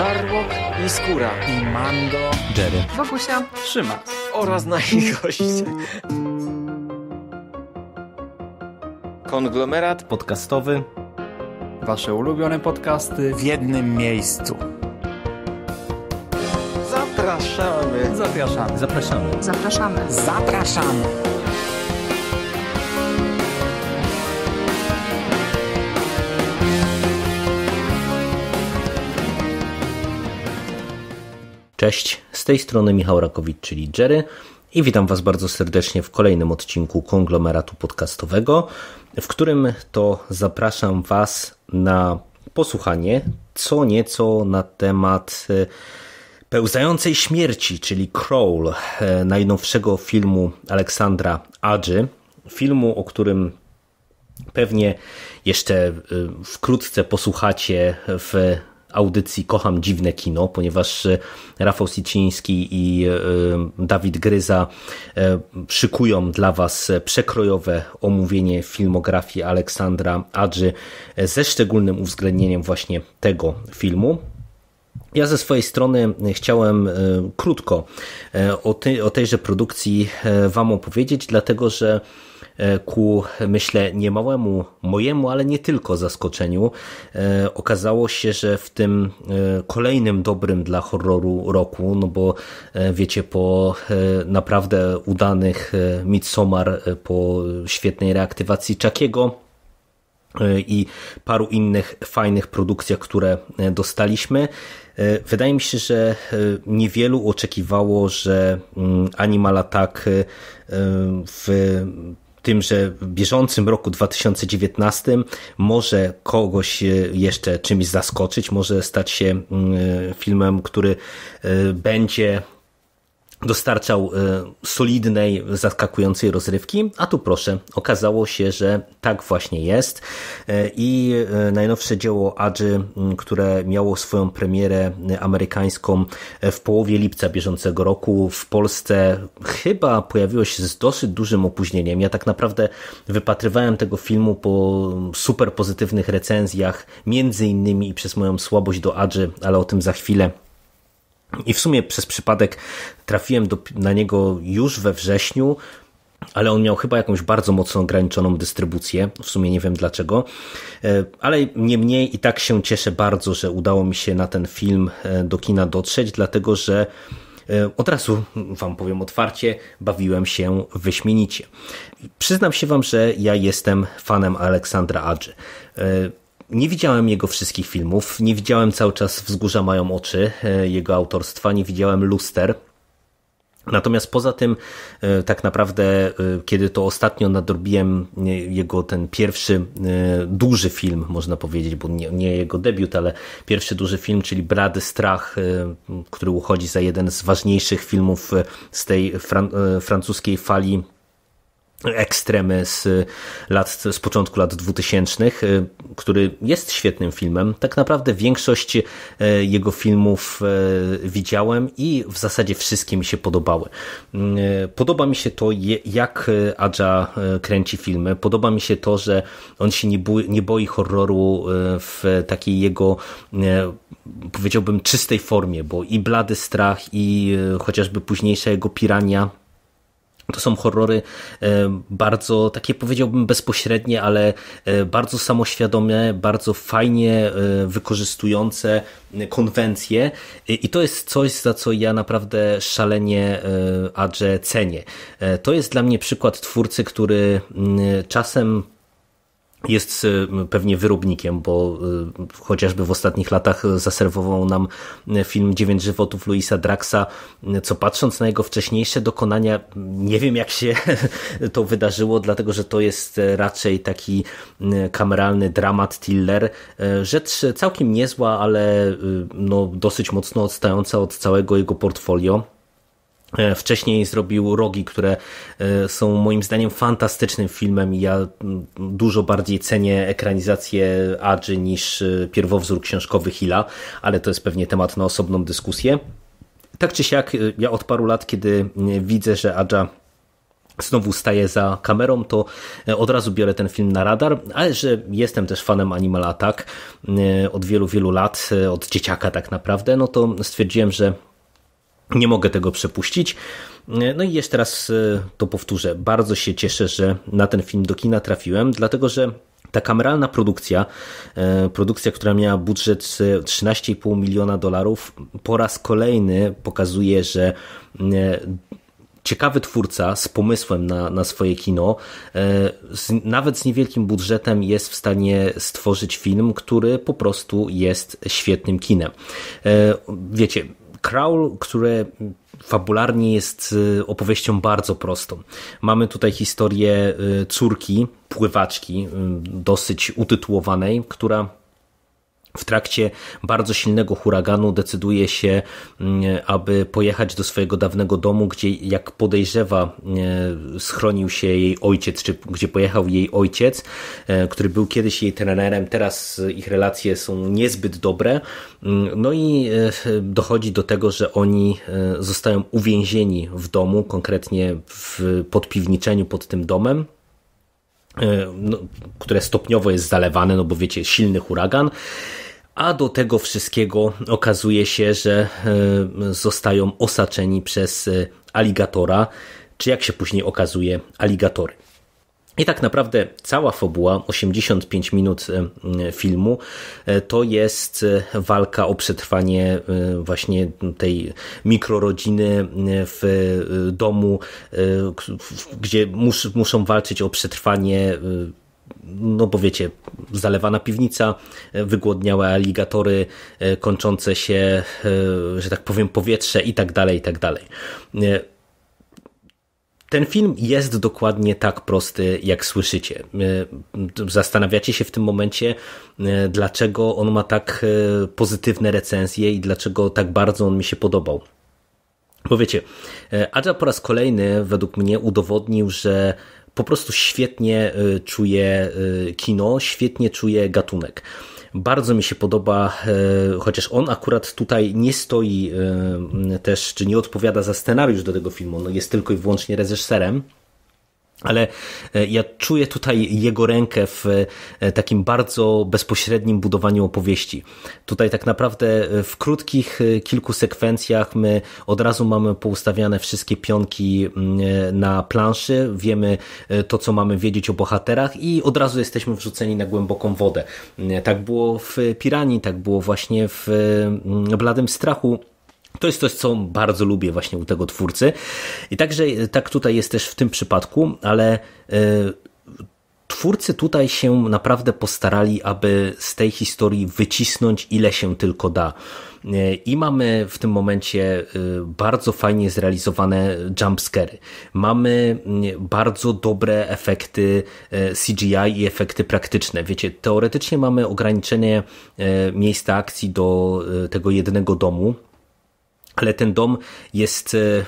Żarłok i Skóra i Mando, Jerry, Wokusia, Szymas oraz na goście. Konglomerat podcastowy. Wasze ulubione podcasty w jednym miejscu. Zapraszamy. Zapraszamy. Zapraszamy. Zapraszamy. Zapraszamy. Cześć, z tej strony Michał Rakowicz, czyli Jerry i witam Was bardzo serdecznie w kolejnym odcinku konglomeratu podcastowego, w którym to zapraszam Was na posłuchanie co nieco na temat e, Pełzającej Śmierci, czyli Crawl, e, najnowszego filmu Aleksandra Adży, filmu, o którym pewnie jeszcze e, wkrótce posłuchacie w audycji Kocham Dziwne Kino, ponieważ e, Rafał Siciński i e, Dawid Gryza e, szykują dla Was przekrojowe omówienie filmografii Aleksandra Adży ze szczególnym uwzględnieniem właśnie tego filmu. Ja ze swojej strony e, chciałem e, krótko e, o, o tejże produkcji Wam opowiedzieć, dlatego że ku, myślę, niemałemu mojemu, ale nie tylko zaskoczeniu, okazało się, że w tym kolejnym dobrym dla horroru roku, no bo wiecie, po naprawdę udanych Midsommar, po świetnej reaktywacji Chuckiego, E, i paru innych fajnych produkcjach, które e, dostaliśmy. E, wydaje mi się, że niewielu oczekiwało, że mm, Animal Attack w tymże bieżącym roku 2019 może kogoś jeszcze czymś zaskoczyć, może stać się mm, filmem, który będzie dostarczał e, solidnej, zaskakującej rozrywki, a tu proszę, okazało się, że tak właśnie jest e, i e, najnowsze dzieło Adży, które miało swoją premierę amerykańską w połowie lipca bieżącego roku w Polsce chyba pojawiło się z dosyć dużym opóźnieniem. Ja tak naprawdę wypatrywałem tego filmu po super pozytywnych recenzjach, między innymi i przez moją słabość do Adży, ale o tym za chwilę i w sumie przez przypadek trafiłem do, na niego już we wrześniu, ale on miał chyba jakąś bardzo mocno ograniczoną dystrybucję, w sumie nie wiem dlaczego, e, ale niemniej i tak się cieszę bardzo, że udało mi się na ten film e, do kina dotrzeć, dlatego że e, od razu Wam powiem otwarcie, bawiłem się wyśmienicie. Przyznam się Wam, że ja jestem fanem Aleksandra Adży. Nie widziałem jego wszystkich filmów, nie widziałem cały czas Wzgórza mają oczy e, jego autorstwa, nie widziałem Luster. Natomiast poza tym, e, tak naprawdę, e, kiedy to ostatnio nadrobiłem jego ten pierwszy duży film, można powiedzieć, bo nie, nie, jego debiut, ale pierwszy duży film, czyli Brady Strach, który uchodzi za jeden z ważniejszych filmów z tej fran francuskiej fali ekstremy z, lat, z początku lat 2000, y, który jest świetnym filmem. Tak naprawdę większość y, jego filmów y, widziałem i w zasadzie wszystkie mi się podobały. Podoba mi się to, jak Adja kręci filmy. Podoba mi się to, że on się nie, boi, nie boi horroru w takiej jego, powiedziałbym, czystej formie, bo i Blady Strach i chociażby późniejsza jego Pirania to są horrory e, bardzo takie powiedziałbym bezpośrednie, ale e, bardzo samoświadome, bardzo fajnie e, wykorzystujące konwencje i to jest coś, za co ja naprawdę szalenie Adże cenię. To jest dla mnie przykład twórcy, który czasem jest y, pewnie wyrobnikiem, bo y, chociażby w ostatnich latach zaserwował nam y, film Dziewięć żywotów Luisa Draxa, co patrząc na jego wcześniejsze dokonania, nie wiem jak się to wydarzyło, dlatego że to jest e, raczej taki kameralny dramat Tiller, e, Rzecz całkiem niezła, ale no dosyć mocno odstająca od całego jego portfolio. E, wcześniej zrobił Rogi, które e, są moim zdaniem fantastycznym filmem i ja dużo bardziej cenię ekranizację Adży niż e, pierwowzór książkowy Hilla, ale to jest pewnie temat na osobną dyskusję. Tak czy siak, ja od paru lat, kiedy widzę, że Adża znowu staje za kamerą, to od razu biorę ten film na radar, ale że jestem też fanem Animal Attack od wielu, wielu lat, od dzieciaka tak naprawdę, no to stwierdziłem, że nie mogę tego przepuścić. No i jeszcze raz e, to powtórzę. Bardzo się cieszę, że na ten film do kina trafiłem, dlatego że ta kameralna produkcja, e, produkcja, która miała budżet 13,5 miliona dolarów, po raz kolejny pokazuje, że e, ciekawy twórca z pomysłem na, na swoje kino, z, nawet z niewielkim budżetem, jest w stanie stworzyć film, który po prostu jest świetnym kinem. Wiecie, Kraul, które fabularnie jest y, opowieścią bardzo prostą. Mamy tutaj historię y, córki, pływaczki, y, dosyć utytułowanej, która w trakcie bardzo silnego huraganu decyduje się, mm, aby pojechać do swojego dawnego domu, gdzie, jak podejrzewa, mm, schronił się jej ojciec, czy gdzie pojechał jej ojciec, e, który był kiedyś jej trenerem. Teraz ich relacje są niezbyt dobre. Mm, no i e, dochodzi do tego, że oni e, zostają uwięzieni w domu, konkretnie w podpiwniczeniu pod tym domem. No, które stopniowo jest zalewane, no bo wiecie, silny huragan a do tego wszystkiego okazuje się, że e, zostają osaczeni przez e, aligatora, czy jak się później okazuje, aligatory. I tak naprawdę cała fobuła, 85 minut e, filmu, to jest walka o przetrwanie właśnie tej mikrorodziny w domu, gdzie muszą walczyć o przetrwanie no bo wiecie, zalewana piwnica, e, wygłodniałe aligatory e, kończące się, e, że tak powiem, powietrze i tak dalej, i tak dalej. Ten film jest dokładnie tak prosty, jak słyszycie. Zastanawiacie się w tym momencie, dlaczego on ma tak pozytywne recenzje i dlaczego tak bardzo on mi się podobał. Powiecie, Adja po raz kolejny według mnie udowodnił, że po prostu świetnie y, czuje y, kino, świetnie czuje gatunek. Bardzo mi się podoba, y, chociaż on akurat tutaj nie stoi też, czy nie odpowiada za scenariusz do tego filmu, no jest tylko i wyłącznie reżyserem ale e, ja czuję tutaj jego rękę w e, takim bardzo bezpośrednim budowaniu opowieści. Tutaj tak naprawdę e, w krótkich kilku sekwencjach my od razu mamy poustawiane wszystkie pionki mm, na planszy, wiemy to, co mamy wiedzieć o bohaterach i od razu jesteśmy wrzuceni na głęboką wodę. Mm, tak było w Piranii, tak było właśnie w Bladym Strachu to jest coś, co bardzo lubię właśnie u tego twórcy. I także e, tak tutaj jest też w tym przypadku, ale e, twórcy tutaj się naprawdę postarali, aby z tej historii wycisnąć ile się tylko da. E, I mamy w tym momencie bardzo fajnie zrealizowane jumpscary. Mamy mm, bardzo dobre efekty CGI i efekty praktyczne. Wiecie, teoretycznie mamy ograniczenie miejsca akcji do tego jednego domu, ale ten dom jest e,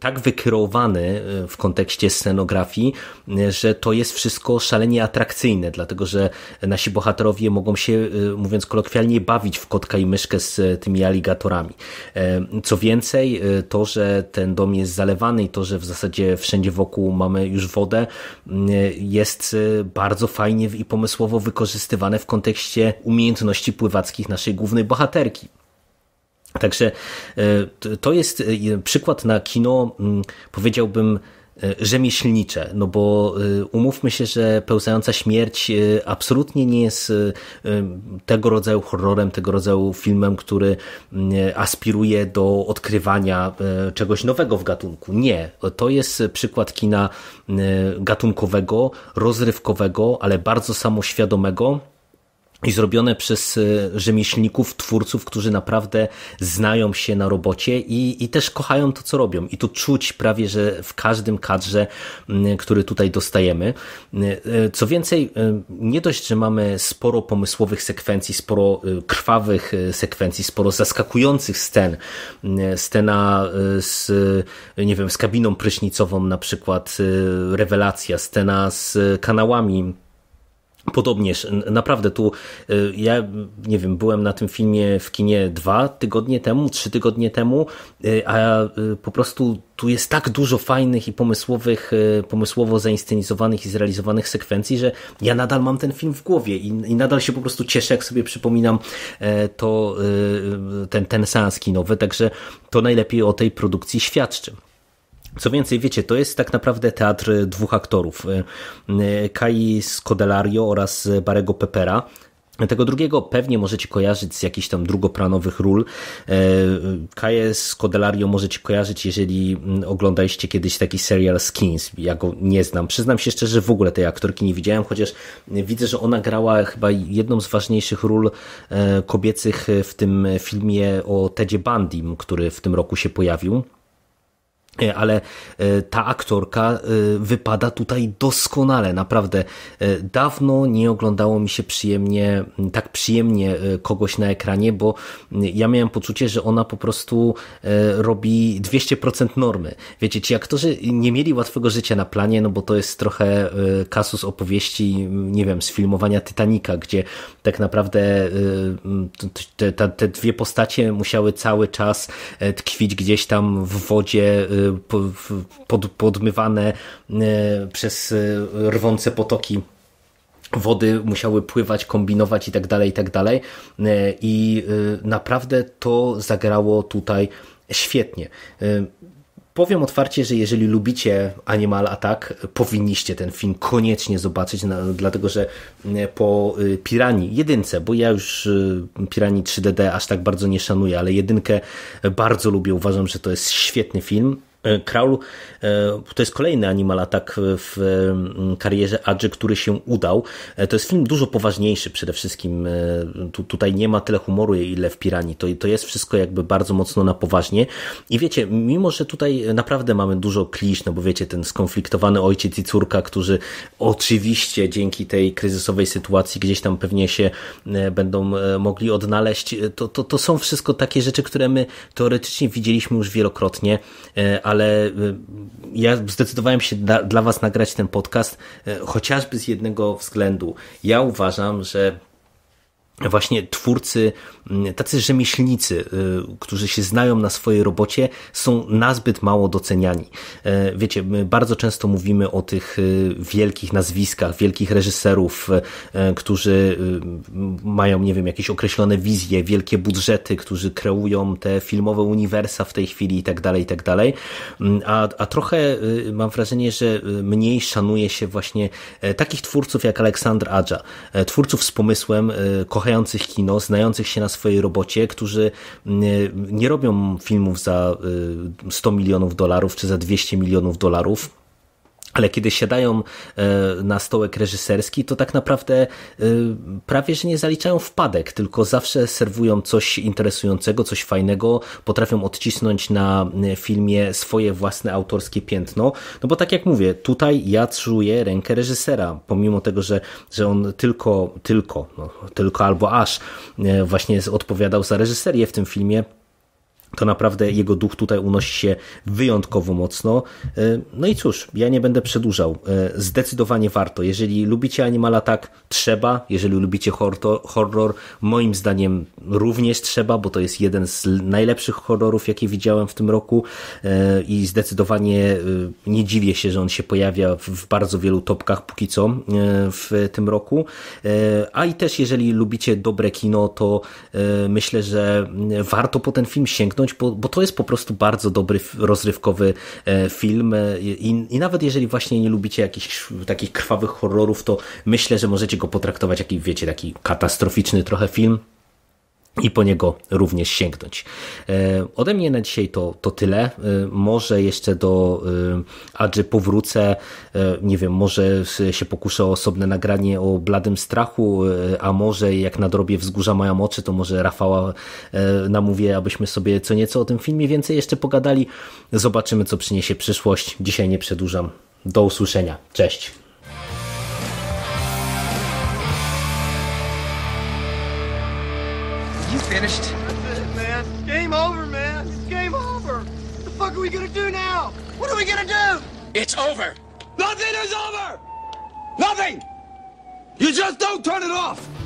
tak wykreowany e, w kontekście scenografii, e, że to jest wszystko szalenie atrakcyjne, dlatego że nasi bohaterowie mogą się, mówiąc kolokwialnie, bawić w kotka i myszkę z tymi aligatorami. Co więcej, to, że ten dom jest zalewany i to, że w zasadzie wszędzie wokół mamy już wodę, jest bardzo fajnie i pomysłowo wykorzystywane w kontekście umiejętności pływackich naszej głównej bohaterki. Także e, to jest e, przykład na kino, mm, powiedziałbym, e, rzemieślnicze, no bo umówmy się, że Pełzająca Śmierć absolutnie nie jest tego rodzaju horrorem, tego rodzaju filmem, który mm, aspiruje do odkrywania czegoś nowego w gatunku. Nie, to jest przykład kina gatunkowego, rozrywkowego, ale bardzo samoświadomego i zrobione przez e, rzemieślników, twórców, którzy naprawdę znają się na robocie i, i też kochają to, co robią. I to czuć prawie, że w każdym kadrze, który tutaj dostajemy. E, e, co więcej, nie dość, że mamy sporo pomysłowych sekwencji, sporo krwawych sekwencji, sporo zaskakujących scen. Scena z, nie wiem, z kabiną prysznicową na przykład, rewelacja, scena z kanałami Podobnież, naprawdę tu, y, ja nie wiem, byłem na tym filmie w kinie dwa tygodnie temu, trzy tygodnie temu, y, a y, po prostu tu jest tak dużo fajnych i pomysłowych, pomysłowo zainscenizowanych i zrealizowanych sekwencji, że ja nadal mam ten film w głowie i, i nadal się po prostu cieszę, jak sobie przypominam e, to, ten, ten seans kinowy, także to najlepiej o tej produkcji świadczy. Co więcej, wiecie, to jest tak naprawdę teatr dwóch aktorów, y, y, Kai Scodelario oraz Barego Pepera, tego drugiego pewnie możecie kojarzyć z jakichś tam drugoplanowych ról. Y, Kaję z Kodelario możecie kojarzyć, jeżeli mm, oglądaliście kiedyś taki serial Skins. Ja go nie znam. Przyznam się szczerze, że w ogóle tej aktorki nie widziałem, chociaż widzę, że ona grała chyba jedną z ważniejszych ról kobiecych w tym filmie o Tedzie Bandim, który w tym roku się pojawił. E, ale e, ta aktorka e, wypada tutaj doskonale. Naprawdę dawno nie oglądało mi się przyjemnie, tak przyjemnie kogoś na ekranie, bo ja miałem poczucie, że ona po prostu robi 200% normy. Wiecie, ci aktorzy nie mieli łatwego życia na planie, no bo to jest trochę kasus opowieści, nie wiem, z filmowania Titanica, gdzie tak naprawdę te, te dwie postacie musiały cały czas tkwić gdzieś tam w wodzie pod, podmywane e, przez e, rwące potoki wody musiały pływać, kombinować i tak dalej, i tak dalej. E, I naprawdę to zagrało tutaj świetnie. Powiem otwarcie, że jeżeli lubicie Animal Attack, powinniście ten film koniecznie zobaczyć, dlatego że po Piranii, jedynce, bo ja już Piranii 3DD aż tak bardzo nie szanuję, ale jedynkę bardzo lubię, uważam, że to jest świetny film E, Kraul e, to jest kolejny Animal atak w mm, karierze Adży, który się udał. E, to jest film dużo poważniejszy przede wszystkim. Tu, tutaj nie ma tyle humoru, ile w Piranii. To, to jest wszystko jakby bardzo mocno na poważnie. I wiecie, mimo że tutaj naprawdę mamy dużo klisz, no bo wiecie, ten skonfliktowany ojciec i córka, którzy oczywiście dzięki tej kryzysowej sytuacji gdzieś tam pewnie się będą mogli odnaleźć, to, to, to są wszystko takie rzeczy, które my teoretycznie widzieliśmy już wielokrotnie, a ale y, ja zdecydowałem się dla, dla Was nagrać ten podcast y, chociażby z jednego względu. Ja uważam, że właśnie twórcy, mm, tacy rzemieślnicy, y, którzy się znają na swojej robocie, są nazbyt mało doceniani. E, wiecie, my bardzo często mówimy o tych y, wielkich nazwiskach, wielkich reżyserów, e, którzy y, mają, nie wiem, jakieś określone wizje, wielkie budżety, którzy kreują te filmowe uniwersa w tej chwili i tak dalej, i tak dalej. Mm, a, a trochę mam wrażenie, że mniej szanuje się właśnie e, takich twórców jak Aleksandr Adża, twórców z pomysłem, kochających kochających kino, znających się na swojej robocie, którzy mm, nie robią filmów za 100 y, milionów dolarów czy za 200 milionów dolarów ale kiedy siadają e, na stołek reżyserski, to tak naprawdę e, prawie, że nie zaliczają wpadek, tylko zawsze serwują coś interesującego, coś fajnego, potrafią odcisnąć na e, filmie swoje własne autorskie piętno. No bo tak jak mówię, tutaj ja czuję rękę reżysera, pomimo tego, że, że on tylko, tylko, no, tylko albo aż właśnie odpowiadał za reżyserię w tym filmie to naprawdę jego duch tutaj unosi się wyjątkowo mocno. E, no i cóż, ja nie będę przedłużał. E, zdecydowanie warto. Jeżeli lubicie Animala tak, trzeba. Jeżeli lubicie horror, moim zdaniem również trzeba, bo to jest jeden z najlepszych horrorów, jakie widziałem w tym roku e, i zdecydowanie nie dziwię się, że on się pojawia w bardzo wielu topkach póki co w tym roku. A i też jeżeli lubicie dobre kino, to myślę, że warto po ten film sięgnąć sięgnąć, bo, bo to jest po prostu bardzo dobry, rozrywkowy e, film e, i, i nawet jeżeli właśnie nie lubicie jakichś takich krwawych horrorów, to myślę, że możecie go potraktować jak, wiecie, taki katastroficzny trochę film i po niego również sięgnąć. E, ode mnie na dzisiaj to, to tyle. E, może jeszcze do e, Adży powrócę. Nie wiem, może się pokuszę o osobne nagranie o bladym strachu, a może jak na drobie wzgórza mają oczy, to może Rafała namówię, abyśmy sobie co nieco o tym filmie więcej jeszcze pogadali. Zobaczymy, co przyniesie przyszłość. Dzisiaj nie przedłużam. Do usłyszenia. Cześć. finished? That's it, man. game over, man. It's game over. What the fuck are we gonna do now? What are we gonna do? It's over. Nothing is over! Nothing! You just don't turn it off!